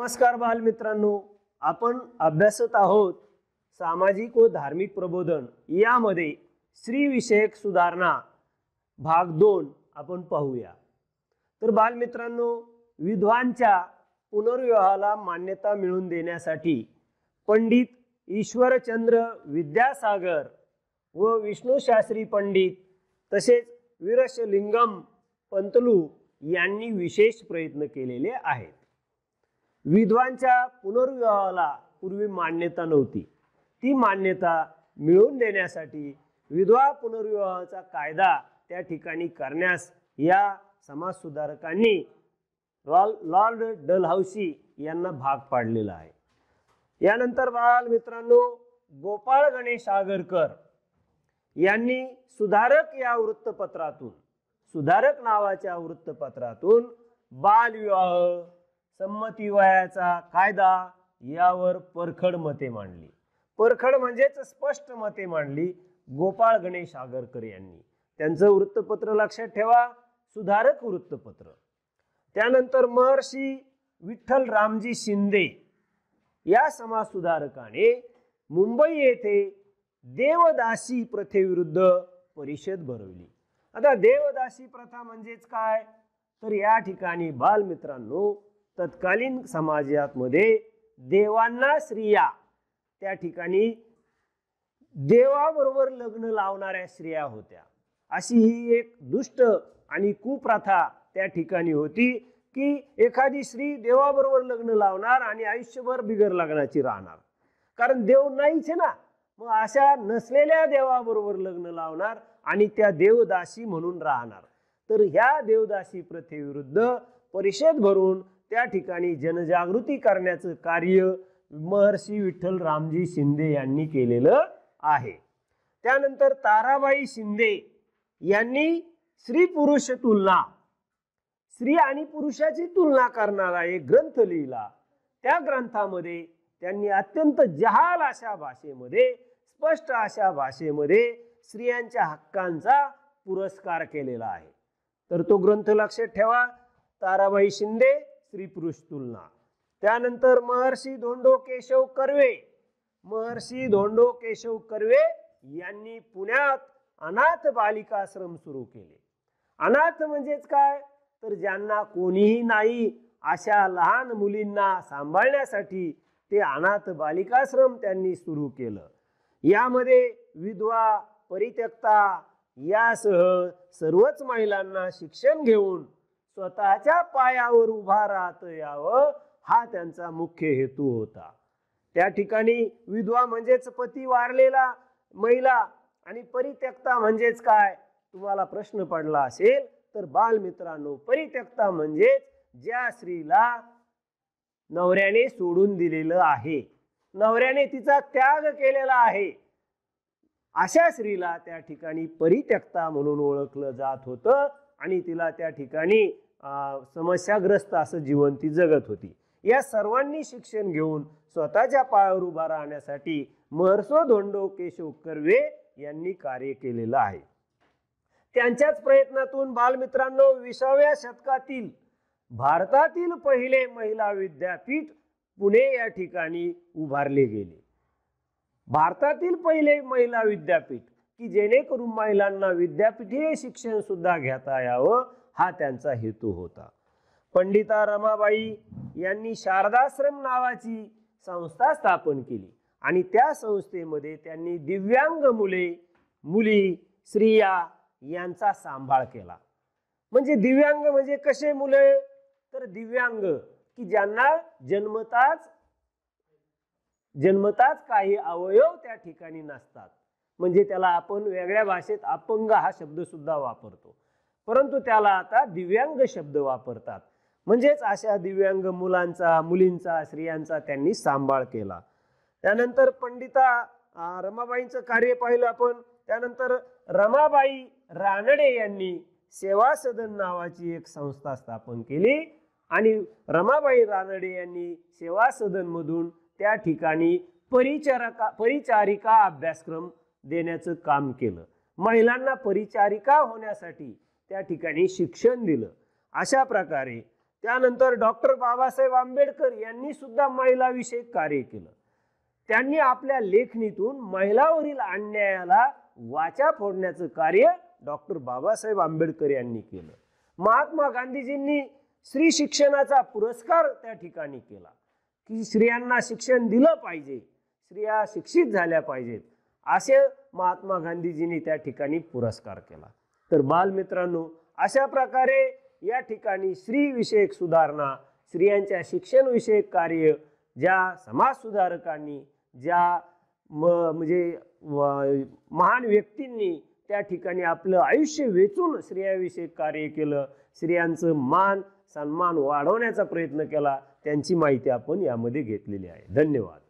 नमस्कार बालमित्रांनो आपण अभ्यासत आहोत सामाजिक व धार्मिक प्रबोधन यामध्ये स्त्रीविषयक सुधारणा भाग दोन आपण पाहूया तर बालमित्रांनो विधवांच्या पुनर्विवाहाला मान्यता मिळवून देण्यासाठी पंडित ईश्वरचंद्र विद्यासागर व विष्णूशास्त्री पंडित तसेच वीरशलिंगम पंतलू यांनी विशेष प्रयत्न केलेले आहेत विधवांच्या पुनर्विवाहाला पूर्वी मान्यता नव्हती ती मान्यता मिळवून देण्यासाठी विधवा पुनर्विवाहाचा कायदा त्या ठिकाणी करण्यास या समाजसुधारकांनी लॉल लॉर्ड डलहौसी यांना भाग पाडलेला आहे यानंतर बाल मित्रांनो गोपाळ गणेश आगरकर यांनी सुधारक या वृत्तपत्रातून सुधारक नावाच्या वृत्तपत्रातून बालविवाह संमती वयाचा कायदा यावर परखड मते मांडली परखड म्हणजेच स्पष्ट मते मांडली गोपाळ गणेश आगरकर यांनी त्यांचं वृत्तपत्र लक्षात ठेवा सुधारक वृत्तपत्र त्यानंतर महर्षी विठ्ठल रामजी शिंदे या समाज सुधारकाने मुंबई येथे देवदासी प्रथेविरुद्ध परिषद भरवली आता देवदासी प्रथा म्हणजेच काय तर या ठिकाणी बालमित्रांनो तत्कालीन समाजामध्ये देवांना स्त्रिया त्या ठिकाणी देवाबरोबर लग्न लावणाऱ्या स्त्रिया होत्या अशी ही एक दुष्ट आणि कुप्रथा त्या ठिकाणी होती की एखादी स्त्री देवाबरोबर लग्न लावणार आणि आयुष्यभर बिगर लग्नाची राहणार कारण देव नाहीच ना मग अशा नसलेल्या देवाबरोबर लग्न लावणार आणि त्या देवदासी म्हणून राहणार तर ह्या देवदासी प्रथेविरुद्ध परिषद भरून त्या ठिकाणी जनजागृती करण्याचं कार्य महर्षी विठ्ठल रामजी शिंदे यांनी केलेलं आहे त्यानंतर ताराबाई शिंदे यांनी स्त्री पुरुष तुलना स्त्री आणि पुरुषाची तुलना करणारा एक ग्रंथ लिहिला त्या ग्रंथामध्ये त्यांनी अत्यंत जहाल अशा भाषेमध्ये स्पष्ट अशा भाषेमध्ये स्त्रियांच्या हक्कांचा पुरस्कार केलेला आहे तर तो ग्रंथ लक्षात ठेवा ताराबाई शिंदे स्त्री पुरुष तुलना त्यानंतर महर्षी धोंडो केशव कर्वे महर्षी धोंडो केशव कर्वे यांनी पुण्यात अनाथ बालिकाश्रम सुरू केले अनाथ म्हणजेच काय तर ज्यांना कोणीही नाही अशा लहान मुलींना सांभाळण्यासाठी ते अनाथ बालिकाश्रम त्यांनी सुरू केलं यामध्ये विधवा परित्यक्ता यासह सर्वच महिलांना शिक्षण घेऊन स्वतःच्या पायावर उभा राहत यावं हा त्यांचा मुख्य हेतू होता त्या ठिकाणी विधवा म्हणजेच पती वारलेला महिला आणि परित्यक्ता म्हणजेच काय तुम्हाला प्रश्न पडला असेल तर बालमित्रांनो परित्यक्ता म्हणजेच ज्या स्त्रीला नवऱ्याने सोडून दिलेलं आहे नवऱ्याने तिचा त्याग केलेला आहे अशा स्त्रीला त्या ठिकाणी परित्यक्ता म्हणून ओळखलं जात होतं आणि तिला त्या ठिकाणी समस्याग्रस्त असं जीवन ती जगत होती या सर्वांनी शिक्षण घेऊन स्वतःच्या पायावर उभा राहण्यासाठी महर्सो धोंडो केशव कर्वे यांनी कार्य केलेलं आहे त्यांच्याच प्रयत्नातून बालमित्रांनो विसाव्या शतकातील भारतातील पहिले महिला विद्यापीठ पुणे या ठिकाणी उभारले गेले भारतातील पहिले महिला विद्यापीठ की जेणेकरून महिलांना विद्यापीठीय शिक्षण सुद्धा घेता यावं हा त्यांचा हेतू होता पंडिता रमाबाई यांनी शारदाश्रम नावाची संस्था स्थापन केली आणि त्या संस्थेमध्ये त्यांनी दिव्यांग मुले मुली स्त्रिया यांचा सांभाळ केला म्हणजे दिव्यांग म्हणजे कसे मुले तर दिव्यांग की ज्यांना जन्मताच जन्मताच काही अवयव त्या ठिकाणी नसतात म्हणजे त्याला आपण वेगळ्या भाषेत अपंग हा शब्द सुद्धा वापरतो परंतु त्याला आता दिव्यांग शब्द वापरतात म्हणजेच अशा दिव्यांग मुलांचा मुलींचा स्त्रियांचा त्यांनी सांभाळ केला त्यानंतर पंडिता रमाबाईंचं कार्य पाहिलं आपण त्यानंतर रमाबाई रानडे यांनी सेवा सदन नावाची एक संस्था स्थापन केली आणि रमाबाई रानडे यांनी सेवा सदनमधून त्या ठिकाणी परिचारका परिचारिका अभ्यासक्रम देण्याचं काम केलं महिलांना परिचारिका होण्यासाठी त्या ठिकाणी शिक्षण दिलं अशा प्रकारे त्यानंतर डॉक्टर बाबासाहेब आंबेडकर यांनी सुद्धा महिलाविषयक कार्य केलं त्यांनी आपल्या लेखणीतून महिलावरील अन्यायाला वाचा फोडण्याचं कार्य डॉक्टर बाबासाहेब आंबेडकर यांनी केलं महात्मा गांधीजींनी स्त्री शिक्षणाचा पुरस्कार त्या ठिकाणी केला की स्त्रियांना शिक्षण दिलं पाहिजे स्त्रिया शिक्षित झाल्या पाहिजेत असे महात्मा गांधीजींनी त्या ठिकाणी पुरस्कार केला तर बालमित्रांनो अशा प्रकारे या ठिकाणी स्त्रीविषयक सुधारणा स्त्रियांच्या शिक्षणविषयक कार्य ज्या समाजसुधारकांनी ज्या म म्हणजे महान व्यक्तींनी त्या ठिकाणी आपलं आयुष्य वेचून स्त्रियाविषयक कार्य केलं स्त्रियांचं मान सन्मान वाढवण्याचा प्रयत्न केला त्यांची माहिती आपण यामध्ये घेतलेली आहे धन्यवाद